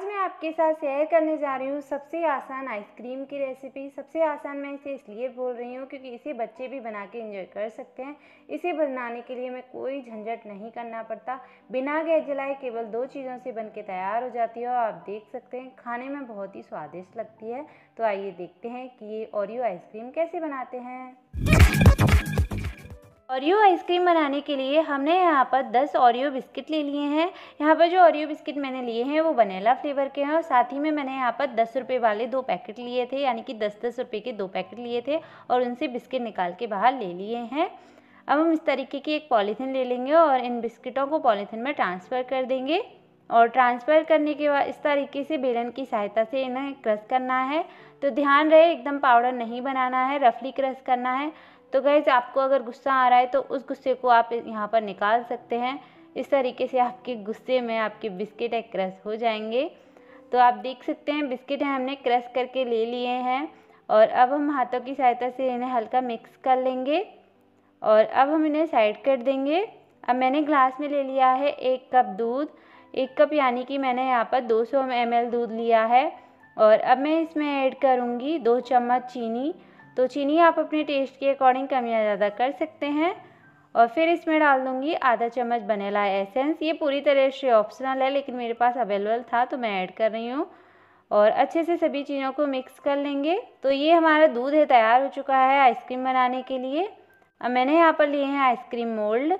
आज मैं आपके साथ शेयर करने जा रही हूँ सबसे आसान आइसक्रीम की रेसिपी सबसे आसान मैं इसे इसलिए बोल रही हूँ क्योंकि इसे बच्चे भी बना के इंजॉय कर सकते हैं इसे बनाने के लिए मैं कोई झंझट नहीं करना पड़ता बिना गैस जलाए केवल दो चीज़ों से बन के तैयार हो जाती है और आप देख सकते हैं खाने में बहुत ही स्वादिष्ट लगती है तो आइए देखते हैं कि ये ओरियो आइसक्रीम कैसे बनाते हैं ओरियो आइसक्रीम बनाने के लिए हमने यहाँ पर 10 ओरियो बिस्किट ले लिए हैं यहाँ पर जो ओरियो बिस्किट मैंने लिए हैं वो वनीला फ्लेवर के हैं और साथ ही में मैंने यहाँ पर दस रुपये वाले दो पैकेट लिए थे यानी कि दस दस रुपये के दो पैकेट लिए थे और उनसे बिस्किट निकाल के बाहर ले लिए हैं अब हम इस तरीके की एक पॉलीथीन ले लेंगे और इन बिस्किटों को पॉलीथीन में ट्रांसफ़र कर देंगे और ट्रांसफ़र करने के बाद इस तरीके से बेलन की सहायता से इन्हें क्रश करना है तो ध्यान रहे एकदम पाउडर नहीं बनाना है रफली क्रश करना है तो गैस आपको अगर गुस्सा आ रहा है तो उस गुस्से को आप यहाँ पर निकाल सकते हैं इस तरीके से आपके गुस्से में आपके बिस्किट है क्रश हो जाएंगे तो आप देख सकते हैं बिस्किट है हमने क्रश करके ले लिए हैं और अब हम हाथों की सहायता से इन्हें हल्का मिक्स कर लेंगे और अब हम इन्हें साइड कर देंगे अब मैंने ग्लास में ले लिया है एक कप दूध एक कप यानी कि मैंने यहाँ पर 200 सौ दूध लिया है और अब मैं इसमें ऐड करूँगी दो चम्मच चीनी तो चीनी आप अपने टेस्ट के अकॉर्डिंग कम या ज़्यादा कर सकते हैं और फिर इसमें डाल दूँगी आधा चम्मच बनेला एसेंस ये पूरी तरह से ऑप्शनल है लेकिन मेरे पास अवेलेबल था तो मैं ऐड कर रही हूँ और अच्छे से सभी चीज़ों को मिक्स कर लेंगे तो ये हमारा दूध है तैयार हो चुका है आइसक्रीम बनाने के लिए अब मैंने यहाँ पर लिए हैं आइसक्रीम मोल्ड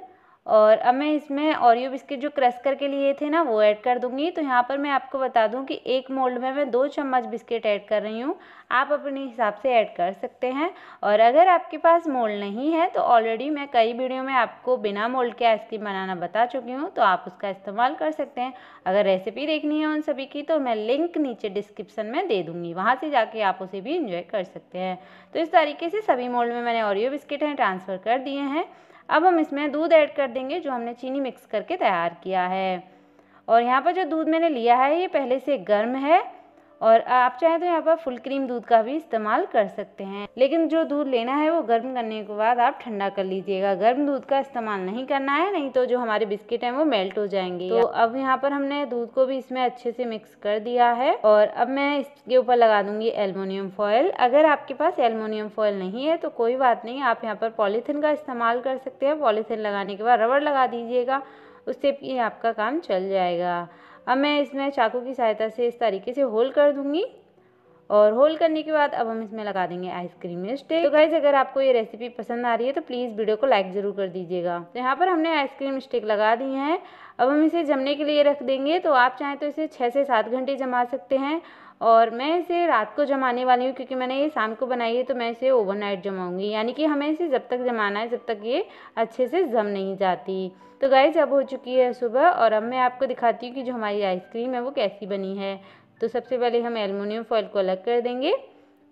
और अब मैं इसमें ओरियो बिस्किट जो क्रश करके लिए थे ना वो ऐड कर दूँगी तो यहाँ पर मैं आपको बता दूँ कि एक मोल्ड में मैं दो चम्मच बिस्किट ऐड कर रही हूँ आप अपने हिसाब से ऐड कर सकते हैं और अगर आपके पास मोल्ड नहीं है तो ऑलरेडी मैं कई वीडियो में आपको बिना मोल्ड के आइसक्रीम बनाना बता चुकी हूँ तो आप उसका इस्तेमाल कर सकते हैं अगर रेसिपी देखनी है उन सभी की तो मैं लिंक नीचे डिस्क्रिप्सन में दे दूँगी वहाँ से जाके आप उसे भी इंजॉय कर सकते हैं तो इस तरीके से सभी मोल्ड में मैंने ओरियो बिस्किट हैं ट्रांसफ़र कर दिए हैं अब हम इसमें दूध ऐड कर देंगे जो हमने चीनी मिक्स करके तैयार किया है और यहाँ पर जो दूध मैंने लिया है ये पहले से गर्म है और आप चाहें तो यहाँ पर फुल क्रीम दूध का भी इस्तेमाल कर सकते हैं लेकिन जो दूध लेना है वो गर्म करने के बाद आप ठंडा कर लीजिएगा गर्म दूध का इस्तेमाल नहीं करना है नहीं तो जो हमारे बिस्किट हैं वो मेल्ट हो जाएंगे तो अब यहाँ पर हमने दूध को भी इसमें अच्छे से मिक्स कर दिया है और अब मैं इसके ऊपर लगा दूंगी एलमोनियम फॉयल अगर आपके पास एलमोनियम फॉयल नहीं है तो कोई बात नहीं आप यहाँ पर पॉलीथिन का इस्तेमाल कर सकते हैं पॉलीथिन लगाने के बाद रबड़ लगा दीजिएगा उससे भी आपका काम चल जाएगा अब मैं इसमें चाकू की सहायता से इस तरीके से होल कर दूंगी और होल करने के बाद अब हम इसमें लगा देंगे आइसक्रीम स्टिक तो गाइज अगर आपको ये रेसिपी पसंद आ रही है तो प्लीज़ वीडियो को लाइक ज़रूर कर दीजिएगा तो यहाँ पर हमने आइसक्रीम स्टिक लगा दी हैं अब हम इसे जमने के लिए रख देंगे तो आप चाहें तो इसे छः से सात घंटे जमा सकते हैं और मैं इसे रात को जमाने वाली हूँ क्योंकि मैंने ये शाम को बनाई है तो मैं इसे ओवरनाइट जमाऊँगी यानी कि हमें इसे जब तक जमाना है जब तक ये अच्छे से जम नहीं जाती तो गाइज अब हो चुकी है सुबह और अब मैं आपको दिखाती हूँ कि जो हमारी आइसक्रीम है वो कैसी बनी है तो सबसे पहले हम एलमिनियम फॉइल को अलग कर देंगे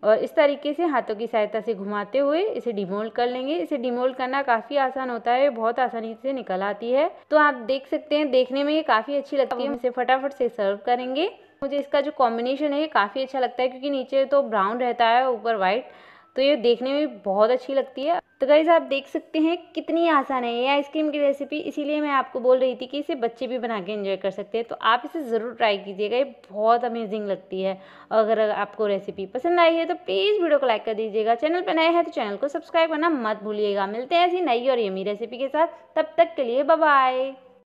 और इस तरीके से हाथों की सहायता से घुमाते हुए इसे डिमोल्ड कर लेंगे इसे डिमोल्ड करना काफ़ी आसान होता है बहुत आसानी से निकल आती है तो आप देख सकते हैं देखने में ये काफ़ी अच्छी लगती है इसे फटाफट से सर्व करेंगे मुझे इसका जो कॉम्बिनेशन है ये काफ़ी अच्छा लगता है क्योंकि नीचे तो ब्राउन रहता है ऊपर वाइट तो ये देखने में बहुत अच्छी लगती है तो गाइज़ आप देख सकते हैं कितनी आसान है ये आइसक्रीम की रेसिपी इसीलिए मैं आपको बोल रही थी कि इसे बच्चे भी बना के इन्जॉय कर सकते हैं तो आप इसे ज़रूर ट्राई कीजिएगा ये बहुत अमेजिंग लगती है और अगर आपको रेसिपी पसंद आई है तो प्लीज़ वीडियो को लाइक कर दीजिएगा चैनल पर नए हैं तो चैनल को सब्सक्राइब करना मत भूलिएगा मिलते हैं ऐसी नई और यमी रेसिपी के साथ तब तक के लिए बाय